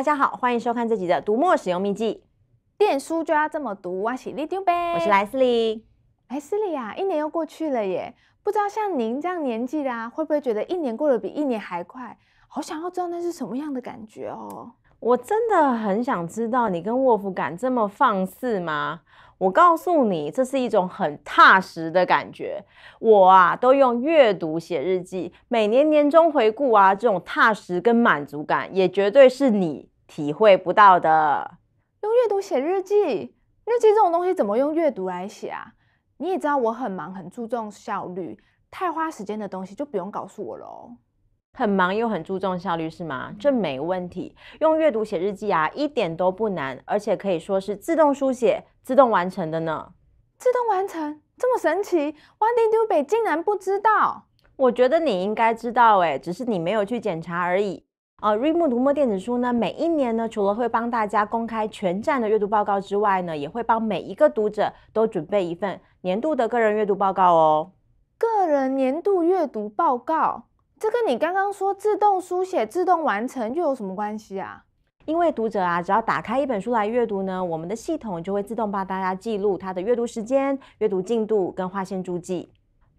大家好，欢迎收看这集的《读墨使用秘籍》，电书就要这么读啊！喜力丢呗，我是莱斯利。莱斯利啊，一年又过去了耶，不知道像您这样年纪的，啊，会不会觉得一年过得比一年还快？好想要知道那是什么样的感觉哦。我真的很想知道，你跟沃夫敢这么放肆吗？我告诉你，这是一种很踏实的感觉。我啊，都用阅读写日记，每年年终回顾啊，这种踏实跟满足感，也绝对是你。体会不到的，用阅读写日记，日记这种东西怎么用阅读来写啊？你也知道我很忙，很注重效率，太花时间的东西就不用告诉我喽。很忙又很注重效率是吗？这没问题，用阅读写日记啊，一点都不难，而且可以说是自动书写、自动完成的呢。自动完成这么神奇，One n d u b a y 竟然不知道？我觉得你应该知道，哎，只是你没有去检查而已。呃，Readmo 读 mo 电子书呢，每一年呢，除了会帮大家公开全站的阅读报告之外呢，也会帮每一个读者都准备一份年度的个人阅读报告哦。个人年度阅读报告，这跟你刚刚说自动书写、自动完成又有什么关系啊？因为读者啊，只要打开一本书来阅读呢，我们的系统就会自动帮大家记录他的阅读时间、阅读进度跟划线注记。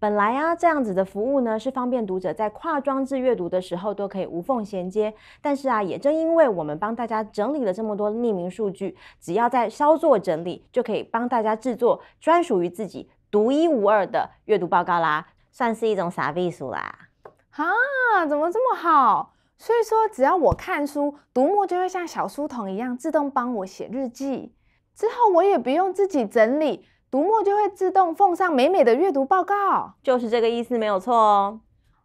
本来啊，这样子的服务呢，是方便读者在跨装置阅读的时候都可以无缝衔接。但是啊，也正因为我们帮大家整理了这么多匿名数据，只要在稍作整理，就可以帮大家制作专属于自己独一无二的阅读报告啦，算是一种傻避书啦。哈，怎么这么好？所以说，只要我看书，读墨就会像小书童一样自动帮我写日记，之后我也不用自己整理。读墨就会自动奉上美美的阅读报告，就是这个意思，没有错哦。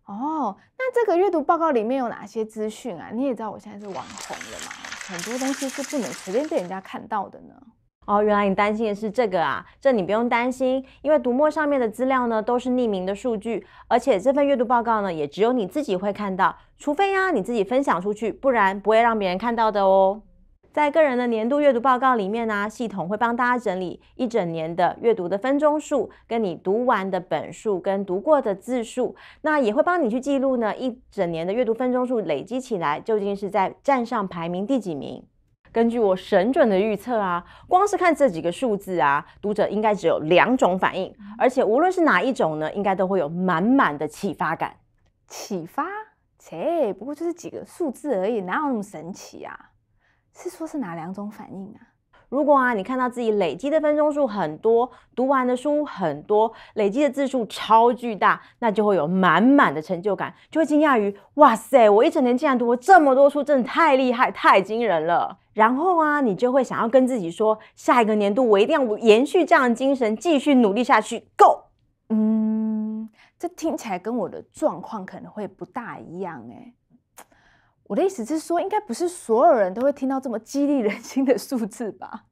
哦，那这个阅读报告里面有哪些资讯啊？你也知道我现在是网红了嘛，很多东西是不能随便被人家看到的呢。哦，原来你担心的是这个啊，这你不用担心，因为读墨上面的资料呢都是匿名的数据，而且这份阅读报告呢也只有你自己会看到，除非呀你自己分享出去，不然不会让别人看到的哦。在个人的年度阅读报告里面呢，系统会帮大家整理一整年的阅读的分钟数，跟你读完的本数跟读过的字数，那也会帮你去记录呢。一整年的阅读分钟数累积起来，究竟是在站上排名第几名？根据我神准的预测啊，光是看这几个数字啊，读者应该只有两种反应，而且无论是哪一种呢，应该都会有满满的启发感。启发？切，不过就是几个数字而已，哪有那么神奇啊？是说，是哪两种反应啊？如果啊，你看到自己累积的分钟数很多，读完的书很多，累积的字数超巨大，那就会有满满的成就感，就会惊讶于，哇塞，我一整年竟然读过这么多书，真的太厉害，太惊人了。然后啊，你就会想要跟自己说，下一个年度我一定要延续这样的精神，继续努力下去。Go。嗯，这听起来跟我的状况可能会不大一样哎。我的意思是说，应该不是所有人都会听到这么激励人心的数字吧？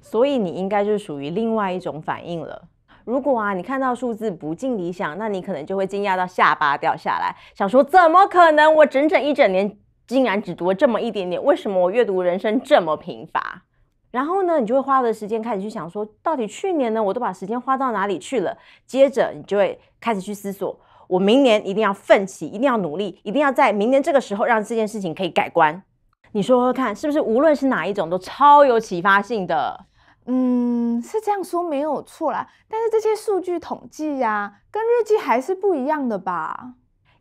所以你应该就是属于另外一种反应了。如果啊，你看到数字不尽理想，那你可能就会惊讶到下巴掉下来，想说怎么可能？我整整一整年竟然只读了这么一点点，为什么我阅读人生这么贫乏？然后呢，你就会花的时间开始去想说，到底去年呢，我都把时间花到哪里去了？接着你就会开始去思索。我明年一定要奋起，一定要努力，一定要在明年这个时候让这件事情可以改观。你说说看，是不是？无论是哪一种，都超有启发性的。嗯，是这样说没有错啦。但是这些数据统计呀，跟日记还是不一样的吧？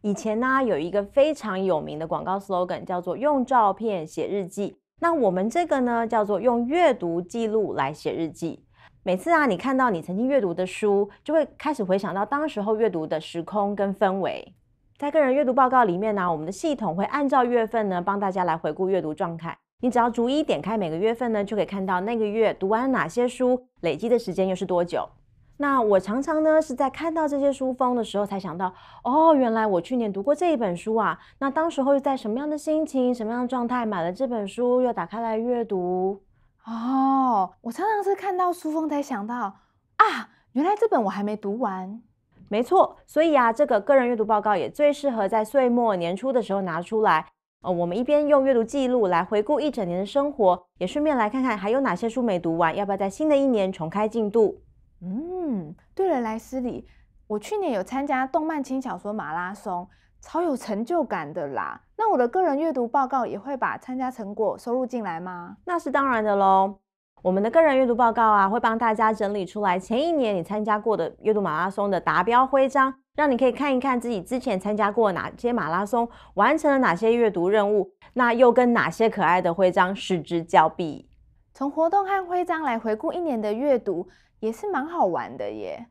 以前呢，有一个非常有名的广告 slogan 叫做“用照片写日记”。那我们这个呢，叫做“用阅读记录来写日记”。每次啊，你看到你曾经阅读的书，就会开始回想到当时候阅读的时空跟氛围。在个人阅读报告里面呢，我们的系统会按照月份呢帮大家来回顾阅读状态。你只要逐一点开每个月份呢，就可以看到那个月读完哪些书，累积的时间又是多久。那我常常呢是在看到这些书封的时候才想到，哦，原来我去年读过这一本书啊。那当时候又在什么样的心情、什么样的状态买了这本书，又打开来阅读。哦，我常常是看到书封才想到啊，原来这本我还没读完，没错，所以啊，这个个人阅读报告也最适合在岁末年初的时候拿出来。呃，我们一边用阅读记录来回顾一整年的生活，也顺便来看看还有哪些书没读完，要不要在新的一年重开进度？嗯，对了，莱斯里，我去年有参加动漫轻小说马拉松。超有成就感的啦！那我的个人阅读报告也会把参加成果收入进来吗？那是当然的喽。我们的个人阅读报告啊，会帮大家整理出来前一年你参加过的阅读马拉松的达标徽章，让你可以看一看自己之前参加过哪些马拉松，完成了哪些阅读任务，那又跟哪些可爱的徽章失之交臂。从活动和徽章来回顾一年的阅读，也是蛮好玩的耶。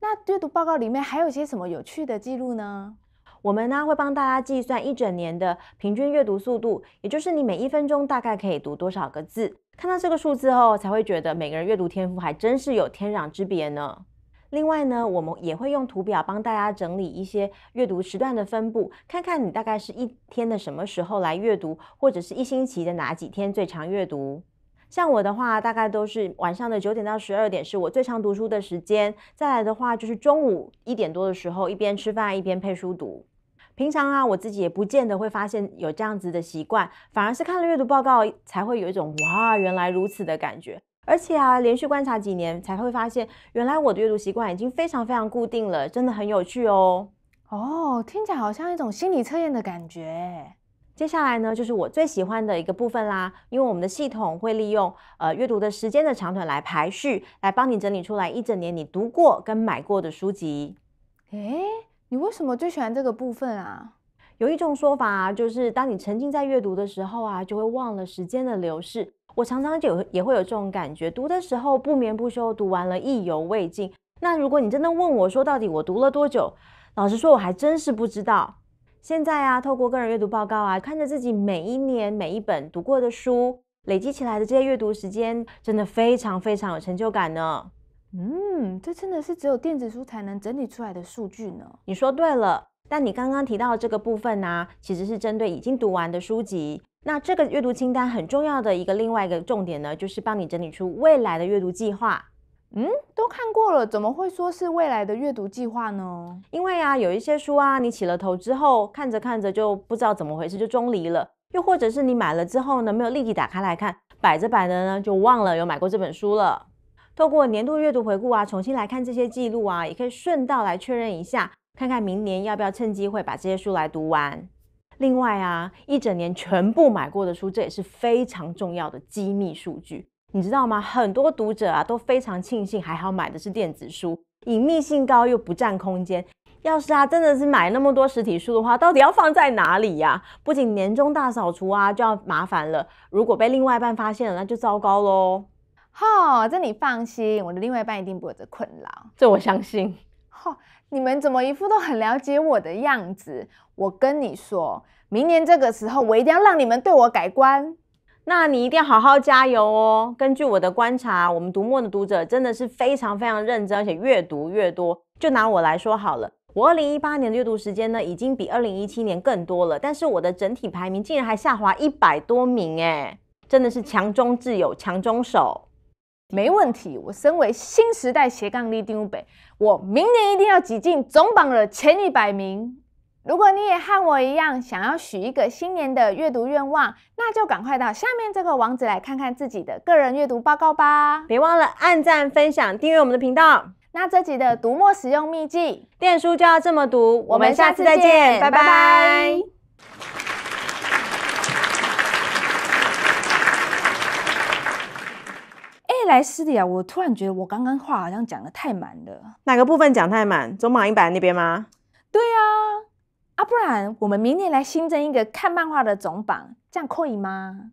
那阅读报告里面还有些什么有趣的记录呢？我们呢会帮大家计算一整年的平均阅读速度，也就是你每一分钟大概可以读多少个字。看到这个数字后，才会觉得每个人阅读天赋还真是有天壤之别呢。另外呢，我们也会用图表帮大家整理一些阅读时段的分布，看看你大概是一天的什么时候来阅读，或者是一星期的哪几天最常阅读。像我的话，大概都是晚上的九点到十二点是我最常读书的时间。再来的话，就是中午一点多的时候，一边吃饭一边配书读。平常啊，我自己也不见得会发现有这样子的习惯，反而是看了阅读报告才会有一种哇，原来如此的感觉。而且啊，连续观察几年才会发现，原来我的阅读习惯已经非常非常固定了，真的很有趣哦。哦，听起来好像一种心理测验的感觉。接下来呢，就是我最喜欢的一个部分啦，因为我们的系统会利用呃阅读的时间的长短来排序，来帮你整理出来一整年你读过跟买过的书籍。哎。你为什么最喜欢这个部分啊？有一种说法就是，当你沉浸在阅读的时候啊，就会忘了时间的流逝。我常常就也会有这种感觉，读的时候不眠不休，读完了意犹未尽。那如果你真的问我，说到底我读了多久？老实说，我还真是不知道。现在啊，透过个人阅读报告啊，看着自己每一年每一本读过的书，累积起来的这些阅读时间，真的非常非常有成就感呢。嗯，这真的是只有电子书才能整理出来的数据呢。你说对了，但你刚刚提到这个部分呢，其实是针对已经读完的书籍。那这个阅读清单很重要的一个另外一个重点呢，就是帮你整理出未来的阅读计划。嗯，都看过了，怎么会说是未来的阅读计划呢？因为啊，有一些书啊，你起了头之后，看着看着就不知道怎么回事就中离了，又或者是你买了之后呢，没有立即打开来看，摆着摆着呢，就忘了有买过这本书了。透过年度阅读回顾啊，重新来看这些记录啊，也可以顺道来确认一下，看看明年要不要趁机会把这些书来读完。另外啊，一整年全部买过的书，这也是非常重要的机密数据，你知道吗？很多读者啊都非常庆幸，还好买的是电子书，隐秘性高又不占空间。要是啊真的是买那么多实体书的话，到底要放在哪里呀？不仅年终大扫除啊就要麻烦了，如果被另外一半发现了，那就糟糕喽。哈，这你放心，我的另外一半一定不会有这困扰。这我相信。哈，你们怎么一副都很了解我的样子？我跟你说，明年这个时候我一定要让你们对我改观。那你一定要好好加油哦。根据我的观察，我们读墨的读者真的是非常非常认真，而且越读越多。就拿我来说好了，我二零一八年的阅读时间呢，已经比二零一七年更多了，但是我的整体排名竟然还下滑一百多名哎，真的是强中自有强中手。没问题，我身为新时代斜杠立定北，我明年一定要挤进总榜的前一百名。如果你也和我一样想要许一个新年的阅读愿望，那就赶快到下面这个网址来看看自己的个人阅读报告吧。别忘了按赞、分享、订阅我们的频道。那这集的读墨使用秘籍，电书就要这么读。我们下次再见，拜拜。莱斯的啊，我突然觉得我刚刚话好像讲的太满了，哪个部分讲太满？总榜一百那边吗？对啊，啊，不然我们明年来新增一个看漫画的总榜，这样可以吗？